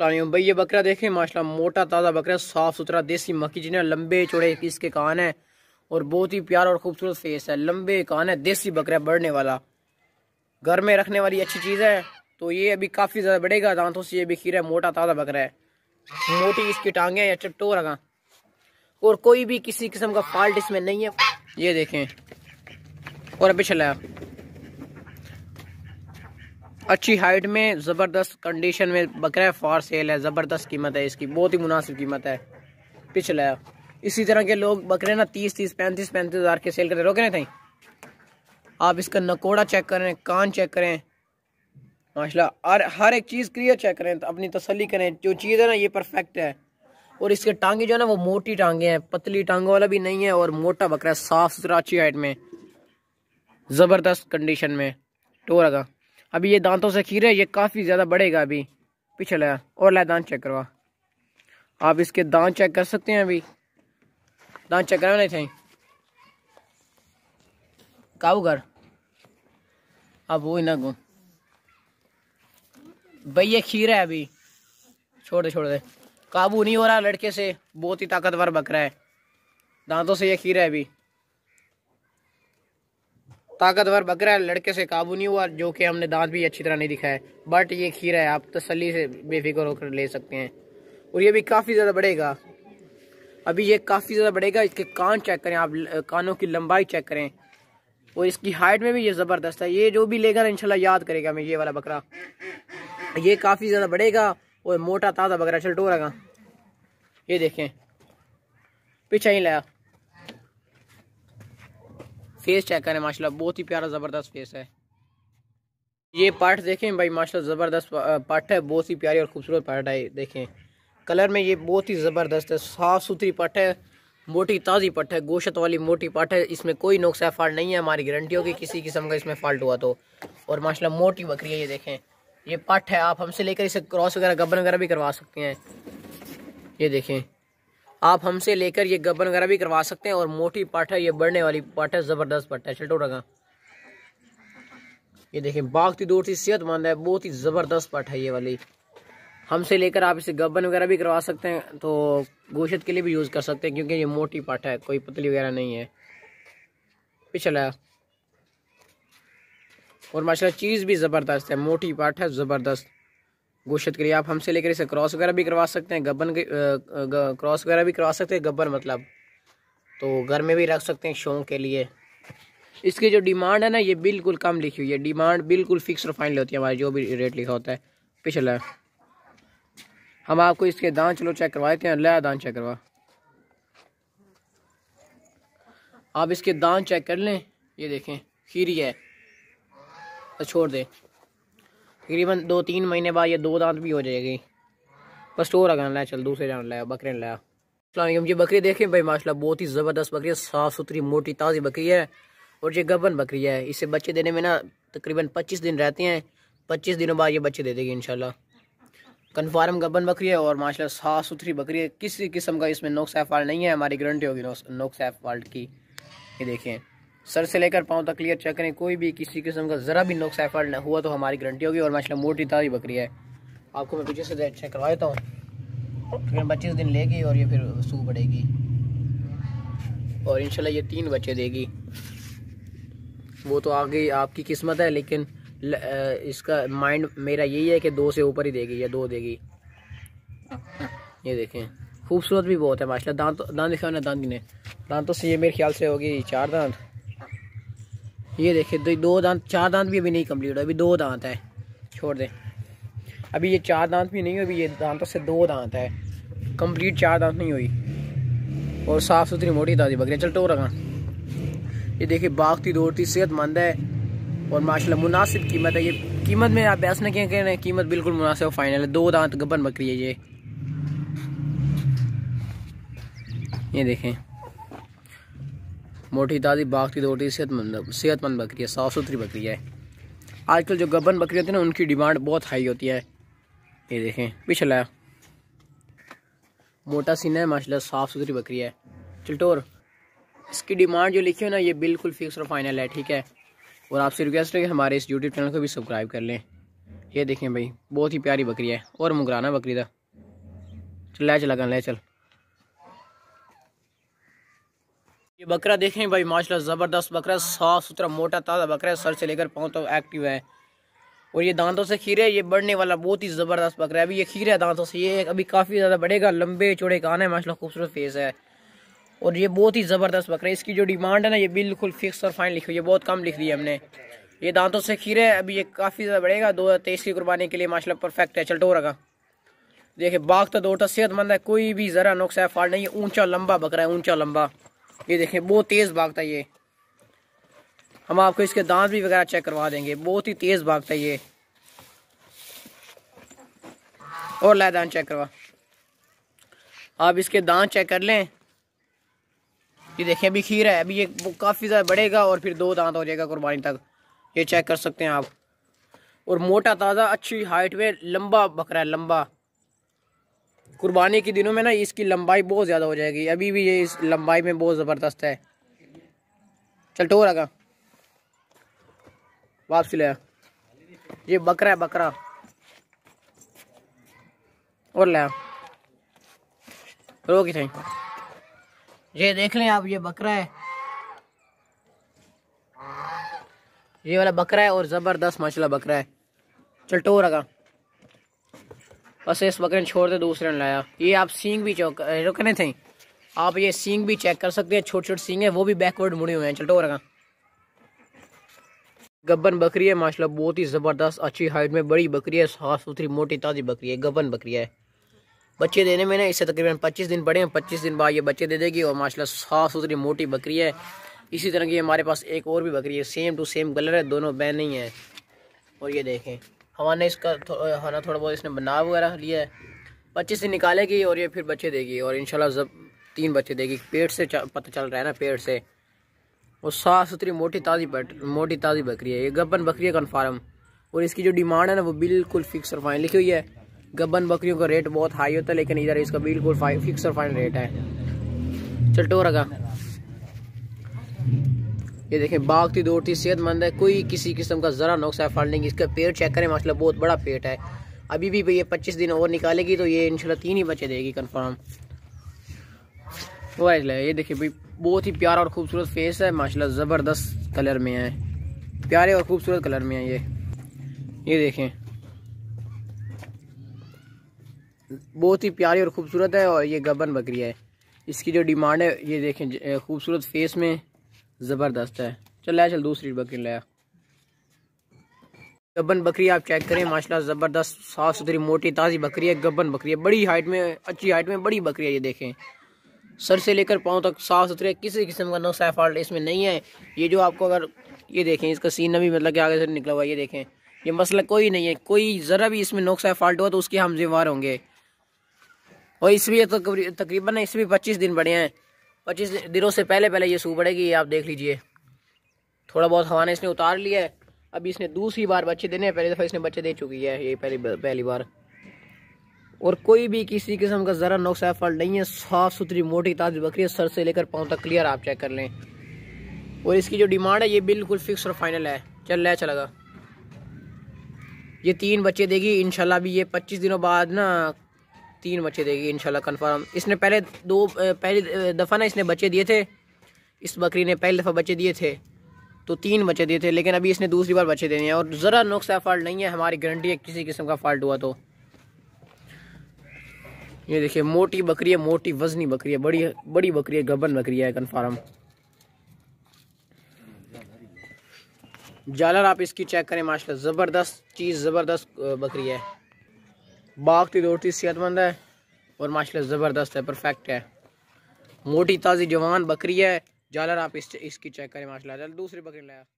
भाई ये बकरा देखें माशा मोटा ताज़ा बकरा साफ़ सुथरा देसी मक्की जिन्हें लंबे चौड़े इसके कान है और बहुत ही प्यार और खूबसूरत फेस है लंबे कान है देसी बकरा बढ़ने वाला घर में रखने वाली अच्छी चीज़ है तो ये अभी काफ़ी ज़्यादा बढ़ेगा दांतों से ये भी खीरा मोटा ताज़ा बकरा है मोटी इसकी टांगे या चट्टो रखा और कोई भी किसी किस्म का फॉल्ट इसमें नहीं है ये देखें और अभी चला अच्छी हाइट में ज़बरदस्त कंडीशन में बकरा फॉर सेल है ज़बरदस्त कीमत है इसकी बहुत ही मुनासिब कीमत है पिछला है इसी तरह के लोग बकरे ना तीस तीस पैंतीस पैंतीस हज़ार के सेल करते रोके रहे थे आप इसका नकोड़ा चेक करें कान चेक करें माशा और हर एक चीज़ क्लियर चेक करें तो अपनी तसली करें जो चीज़ है ना ये परफेक्ट है और इसके टांगे जो है ना वो मोटी टांगे हैं पतली टांगों वाला भी नहीं है और मोटा बकरा साफ़ सुथरा अच्छी हाइट में ज़बरदस्त कंडीशन में टोरा तो का अभी ये दांतों से खीरे ये काफ़ी ज़्यादा बढ़ेगा अभी पिछला और ला दांत चेक करवा आप इसके दांत चेक कर सकते हैं अभी दांत चेक करा नहीं थे काबू घर अब वो ना गो भाई ये खीर है अभी छोड़ दे छोड़ दे काबू नहीं हो रहा लड़के से बहुत ही ताकतवर बकरा है दांतों से ये खीर है अभी ताकतवर बकरा है लड़के से काबू नहीं हुआ जो कि हमने दांत भी अच्छी तरह नहीं है बट ये खीरा है आप तसली से बेफिक्र होकर ले सकते हैं और ये भी काफ़ी ज़्यादा बढ़ेगा अभी ये काफ़ी ज़्यादा बढ़ेगा इसके कान चेक करें आप कानों की लंबाई चेक करें और इसकी हाइट में भी ये ज़बरदस्त है ये जो भी लेगा ना इनशाला याद करेगा मैं ये वाला बकरा ये काफ़ी ज़्यादा बढ़ेगा और मोटा ताज़ा बकरा चल टोरेगा ये देखें पीछे ही लाया फेस चेक करें माशाल्लाह बहुत ही प्यारा ज़बरदस्त फेस है ये पार्ट देखें भाई माशाल्लाह ज़बरदस्त पार्ट है बहुत ही प्यारी और खूबसूरत पार्ट है देखें कलर में ये बहुत ही ज़बरदस्त है साफ़ सुथरी पट है मोटी ताज़ी पट है गोशत वाली मोटी पट है इसमें कोई नुकसा फॉल्ट नहीं है हमारी गारंटी होगी किसी किस्म का इसमें फॉल्ट हुआ तो और माशाला मोटी बकरी है ये देखें ये पट है आप हमसे लेकर इसे क्रॉस वगैरह गबन वगैरह भी करवा सकते हैं ये देखें आप हमसे लेकर ये गबन वगैरह भी करवा सकते हैं और मोटी पाठ है ये बढ़ने वाली पट है ज़बरदस्त पट है शल्टोरा का ये देखें बागती दूर थी सेहतमंद है बहुत ही ज़बरदस्त पाठ है ये वाली हमसे लेकर आप इसे गबन वगैरह भी करवा सकते हैं तो गोशत के लिए भी यूज़ कर सकते हैं क्योंकि ये मोटी पाठ है कोई पतली वगैरह नहीं है पिछला और माशाल्लाह चीज़ भी ज़बरदस्त है मोटी पाठ है ज़बरदस्त घोषित करिए आप हमसे लेकर इसे क्रॉस वगैरह भी करवा सकते हैं गबन क्रॉस वगैरह भी करवा सकते हैं गबन मतलब तो घर में भी रख सकते हैं शौक के लिए इसकी जो डिमांड है ना ये बिल्कुल कम लिखी हुई है डिमांड बिल्कुल फिक्स और फाइनल होती है हमारी जो भी रेट लिखा होता है पिछला हम आपको इसके दान चलो चेक करवा देते हैं लया दान चेक करवा आप इसके दान चेक कर लें ये देखें खीरी है तो छोड़ दें तकरीबन दो तीन महीने बाद ये दो दांत भी हो जाएगी बस तो लगाना लाया चल दूसरे जान लाया बकरे ने लाया अल्लाम ये बकरी देखें भाई माशाल्लाह बहुत ही ज़बरदस्त बकरी है साफ़ सुथरी मोटी ताज़ी बकरी है और ये गबन बकरी है इसे बच्चे देने में ना तकरीबन पच्चीस दिन रहते हैं पच्चीस दिनों बाद ये बच्चे दे देगी इनशाला कन्फर्म गबन बकरी है और माशा साफ़ सुथरी बकरी है किसी किस्म का इसमें नोक सैफ नहीं है हमारी गारंटी होगी नोक सैफ की ये देखें सर से लेकर पाँव तक क्लियर चेक करें कोई भी किसी किस्म का ज़रा भी नुक्स एफर्ट ना हुआ तो हमारी गारंटी होगी और माशा मोटी ताज़ी बकरी है आपको मैं पीछे से चेक करवा देता हूँ फिर पच्चीस दिन लेगी और ये फिर सू बढ़ेगी और इन ये तीन बच्चे देगी वो तो आगे आपकी किस्मत है लेकिन ल, इसका माइंड मेरा यही है कि दो से ऊपर ही देगी या दो देगी ये देखें खूबसूरत भी बहुत है माशाल्लाह दांत दांत दिखा ना दांत ने दांतों से ये मेरे ख्याल से होगी चार दांत ये देखिए दो, दो दांत चार दांत भी अभी नहीं कम्प्लीट हुआ अभी दो दांत है छोड़ दें अभी ये चार दांत भी नहीं अभी ये दांतों से दो दांत है कंप्लीट चार दांत नहीं हुई और साफ़ सुथरी मोटी दादी बकरियाँ चल टोर रखा ये देखिए बागती दौड़ती सेहतमंद है और माशाल्लाह मुनासिब कीमत है ये कीमत में आप बहस ना क्या कह रहे हैं कीमत बिल्कुल मुनासिब फाइनल है दो दांत गबन बकरी है ये ये देखें मोटी ताज़ी बाग की दौड़ती सेहतमंद सेहतमंद बकरी है साफ़ सुथरी बकरी है आजकल जो गबन बकरी होती है ना उनकी डिमांड बहुत हाई होती है ये देखें पिछला मोटा सीना है माशाल्लाह साफ़ सुथरी बकरी है चिल्टोर इसकी डिमांड जो लिखी हो ना ये बिल्कुल फिक्स और फाइनल है ठीक है और आपसे रिक्वेस्ट है कि हमारे इस यूट्यूब चैनल को भी सब्सक्राइब कर लें ये देखें भाई बहुत ही प्यारी बकरी है और मुगराना बकरी था चल चला कर ले चल ये बकरा देखें भाई माशाल्लाह ज़बरदस्त बकरा साफ़ सुथरा मोटा ताज़ा बकरा है सर से लेकर पाँव तो एक्टिव है और ये दांतों से खीरे ये बढ़ने वाला बहुत ही ज़बरदस्त बकरा है अभी ये खीरा है दांतों से ये अभी काफ़ी ज़्यादा बढ़ेगा लंबे चौड़े कान है माशाला खूबसूरत फेस है और ये बहुत ही ज़बरदस्त बकरा है इसकी जो डिमांड है ना ये बिल्कुल फिक्स और फाइन लिखी हुई है बहुत कम लिख दी हमने ये दांतों से खीरे है अभी ये काफ़ी ज़्यादा बढ़ेगा दो हज़ार तेईस की कुर्बानी के लिए माशाला परफेक्ट है चलटोरा का देखिए बाघ तो दौड़ता सेहतमंद है कोई भी ज़रा नुकसान है फाड़ नहीं है ऊंचा लंबा बकरा है ऊंचा लंबा ये देखें बहुत तेज़ भागता है ये हम आपको इसके दांत भी वगैरह चेक करवा देंगे बहुत ही तेज़ भागता है ये और दांत चेक करवा आप इसके दांत चेक कर लें ये देखें अभी खीरा है अभी ये काफ़ी ज़्यादा बढ़ेगा और फिर दो दांत हो जाएगा कुर्बानी तक ये चेक कर सकते हैं आप और मोटा ताज़ा अच्छी हाइट में लंबा बकरा है लंबा कुर्बानी के दिनों में ना इसकी लंबाई बहुत ज़्यादा हो जाएगी अभी भी ये इस लंबाई में बहुत ज़बरदस्त है चल टोर आगा वापसी ले ये बकरा है बकरा और ले रोकी थी ये देख लें आप ये बकरा है ये वाला बकरा है और ज़बरदस्त माशाल्लाह बकरा है चल टो रहा बस इस बकरे छोड़ दे दूसरे ने लाया ये आप सींग भी चौक रुकने थे आप ये सींग भी चेक कर सकते हैं छोटे छोटे सींग है वो भी बैकवर्ड मुड़े हुए हैं चलो रखा गबन बकरी है माशाल्लाह बहुत ही ज़बरदस्त अच्छी हाइट में बड़ी बकरी है साफ सुथरी मोटी ताज़ी बकरी है गबन बकरी है बच्चे देने में ना इससे तकरीबन 25 दिन पड़े हैं 25 दिन बाद ये बच्चे दे देगी और माशाल्लाह साफ सुथरी मोटी बकरी है इसी तरह की हमारे पास एक और भी बकरी है सेम टू सेम कलर है दोनों बहन ही है और ये देखें हमारे इसका हमारा थोड़ा बहुत इसने बना वगैरह लिया है बच्चे से निकालेगी और ये फिर बच्चे देगी और इनशाला जब तीन बच्चे देगी पेट से पता चल रहा है ना पेट से वो साफ सुथरी मोटी ताज़ी मोटी ताज़ी बकरी है ये गबन बकरी है कन्फर्म और इसकी जो डिमांड है ना वो बिल्कुल फिक्स और फाइन लिखी हुई है गबन बकरियों का रेट बहुत हाई होता है लेकिन इधर इसका बिल्कुल फिक्स और फाइन रेट है चल टोरा का ये देखें बागती दौड़ती सेहतमंद है कोई किसी किस्म का ज़रा नुकसान है फल नहीं इसका पेट चेक करें माशा बहुत बड़ा पेट है अभी भी ये पच्चीस दिन और निकालेगी तो ये इनशाला तीन ही बच्चे देगी कन्फर्म वाइट ये देखिए भाई बहुत ही प्यारा और खूबसूरत फेस है माशाल्लाह ज़बरदस्त कलर में है प्यारे और खूबसूरत कलर में है ये ये देखें बहुत ही प्यारी और खूबसूरत है और ये गबन बकरी है इसकी जो डिमांड है ये देखें खूबसूरत फेस में ज़बरदस्त है चल लिया चल दूसरी बकरी लाया गबन बकरी आप चेक करें माशाल्लाह ज़बरदस्त साफ़ सुथरी मोटी ताज़ी बकरी है गबन बकरी है बड़ी हाइट में अच्छी हाइट में बड़ी बकरी है ये देखें सर से लेकर पाँव तक साफ़ सुथरे किसी किस्म का नो फॉल्ट इसमें नहीं है ये जो आपको अगर ये देखें इसका सीना भी मतलब कि आगे से निकला हुआ ये देखें ये मसला कोई नहीं है कोई ज़रा भी इसमें नुकसा फॉल्ट हुआ तो उसके हम जिम्मेवार होंगे और इसमें तो तकरीबन इसमें पच्चीस दिन बढ़े हैं पच्चीस दिनों से पहले पहले ये सूख पड़ेगी आप देख लीजिए थोड़ा बहुत हवा ने इसने उतार लिया है अभी इसने दूसरी बार बच्चे देने पहली दफ़ा इसने बच्चे दे चुकी है ये पहली पहली बार और कोई भी किसी किस्म का ज़रा नुकसान फल नहीं है साफ़ सुथरी मोटी ताज़ी बकरी है सर से लेकर पाँव तक क्लियर आप चेक कर लें और इसकी जो डिमांड है ये बिल्कुल फिक्स और फाइनल है चल रहा है चलेगा ये तीन बच्चे देगी इनशाला भी ये पच्चीस दिनों बाद ना तीन बच्चे देगी इनशाला कन्फर्म इसने पहले दो पहली दफ़ा ना इसने बच्चे दिए थे इस बकरी ने पहली दफ़ा बच्चे दिए थे तो तीन बच्चे दिए थे लेकिन अभी इसने दूसरी बार बच्चे देने हैं और ज़रा नुकसान फॉल्ट नहीं है हमारी गारंटी है किसी किस्म का फॉल्ट हुआ तो ये देखिए मोटी बकरी है मोटी वजनी बकरी है बड़ी बड़ी बकरी है गबन बकरी है कन्फर्म जालर आप इसकी चेक करें माशा ज़बरदस्त चीज़ ज़बरदस्त बकरी है की दौड़ती सेहतमंद है और माशा ज़बरदस्त है परफेक्ट है मोटी ताज़ी जवान बकरी है जालर आप इस, इसकी चेक करें माशा दूसरी बकरी लाया